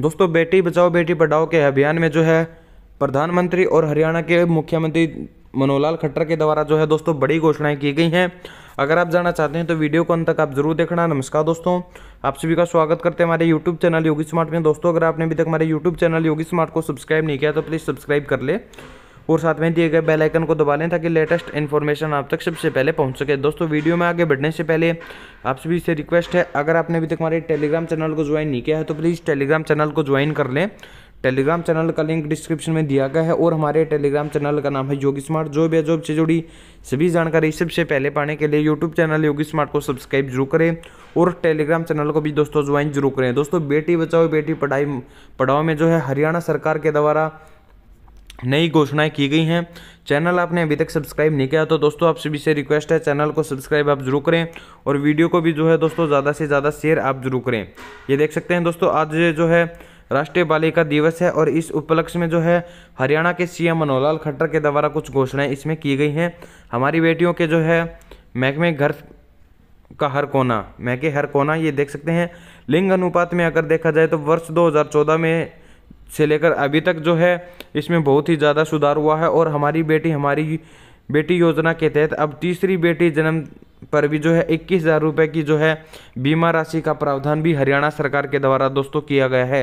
दोस्तों बेटी बचाओ बेटी पढ़ाओ के अभियान में जो है प्रधानमंत्री और हरियाणा के मुख्यमंत्री मनोहर खट्टर के द्वारा जो है दोस्तों बड़ी घोषणाएं की गई हैं अगर आप जानना चाहते हैं तो वीडियो को अंत तक आप जरूर देखना नमस्कार दोस्तों आप सभी का स्वागत करते हैं हमारे यूट्यूब चैनल योगी स्मार्ट में दोस्तों अगर आपने अभी तक हमारे यूट्यूब चैनल योगी स्मार्ट को सब्सक्राइब नहीं किया तो प्लीज़ सब्सक्राइब कर ले और साथ में दिए गए बेल आइकन को दबा लें ताकि लेटेस्ट इन्फॉर्मेशन आप तक सबसे पहले पहुंच सके दोस्तों वीडियो में आगे बढ़ने से पहले आप सभी से रिक्वेस्ट है अगर आपने अभी तक हमारे टेलीग्राम चैनल को ज्वाइन नहीं किया है तो प्लीज़ टेलीग्राम चैनल को ज्वाइन कर लें टेलीग्राम चैनल का लिंक डिस्क्रिप्शन में दिया गया है और हमारे टेलीग्राम चैनल का नाम है योगी स्मार्ट जो भी जॉब से जुड़ी सभी जानकारी सबसे पहले पाने के लिए यूट्यूब चैनल योगी स्मार्ट को सब्सक्राइब जरूर करें और टेलीग्राम चैनल को भी दोस्तों ज्वाइन जरूर करें दोस्तों बेटी बचाओ बेटी पढ़ाई पढ़ाओ में जो है हरियाणा सरकार के द्वारा नई घोषणाएं की गई हैं चैनल आपने अभी तक सब्सक्राइब नहीं किया तो दोस्तों आप सभी से रिक्वेस्ट है चैनल को सब्सक्राइब आप जरूर करें और वीडियो को भी जो है दोस्तों ज़्यादा से ज़्यादा शेयर आप जरूर करें ये देख सकते हैं दोस्तों आज जो है राष्ट्रीय बालिका दिवस है और इस उपलक्ष्य में जो है हरियाणा के सी मनोहर खट्टर के द्वारा कुछ घोषणाएँ इसमें की गई हैं हमारी बेटियों के जो है महकमे घर का हर कोना महके हर कोना ये देख सकते हैं लिंग अनुपात में अगर देखा जाए तो वर्ष दो में से लेकर अभी तक जो है इसमें बहुत ही ज़्यादा सुधार हुआ है और हमारी बेटी हमारी बेटी योजना के तहत अब तीसरी बेटी जन्म पर भी जो है इक्कीस हज़ार रुपये की जो है बीमा राशि का प्रावधान भी हरियाणा सरकार के द्वारा दोस्तों किया गया है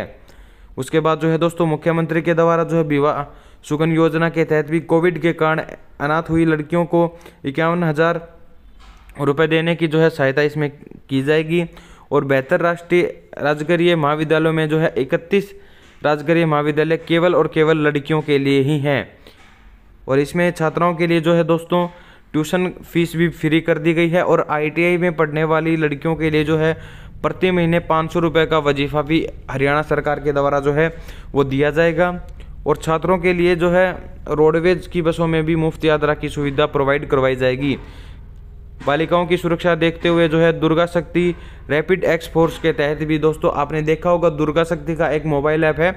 उसके बाद जो है दोस्तों मुख्यमंत्री के द्वारा जो है विवाह सुगन योजना के तहत भी कोविड के कारण अनाथ हुई लड़कियों को इक्यावन हज़ार रुपये देने की जो है सहायता इसमें की जाएगी और बेहतर राष्ट्रीय राजकीय महाविद्यालयों में जो है इकतीस राजगरीय महाविद्यालय केवल और केवल लड़कियों के लिए ही हैं और इसमें छात्राओं के लिए जो है दोस्तों ट्यूशन फीस भी फ्री कर दी गई है और आईटीआई में पढ़ने वाली लड़कियों के लिए जो है प्रति महीने पाँच सौ रुपये का वजीफा भी हरियाणा सरकार के द्वारा जो है वो दिया जाएगा और छात्रों के लिए जो है रोडवेज की बसों में भी मुफ्त यात्रा की सुविधा प्रोवाइड करवाई जाएगी बालिकाओं की सुरक्षा देखते हुए जो है दुर्गा शक्ति रैपिड एक्स फोर्स के तहत भी दोस्तों आपने देखा होगा दुर्गा शक्ति का एक मोबाइल ऐप है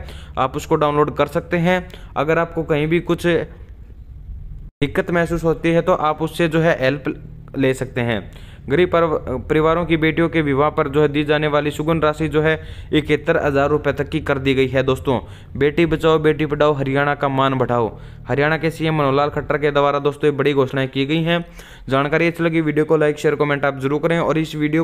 आप उसको डाउनलोड कर सकते हैं अगर आपको कहीं भी कुछ दिक्कत महसूस होती है तो आप उससे जो है हेल्प ले सकते हैं गरीब परिवारों की बेटियों के विवाह पर जो है दी जाने वाली सुगुन राशि जो है इकहत्तर हज़ार रुपये तक की कर दी गई है दोस्तों बेटी बचाओ बेटी पढ़ाओ हरियाणा का मान बढ़ाओ हरियाणा के सीएम मनोहर लाल खट्टर के द्वारा दोस्तों ये बड़ी घोषणाएं की गई हैं जानकारी अच्छी लगी वीडियो को लाइक शेयर कमेंट आप जरूर करें और इस वीडियो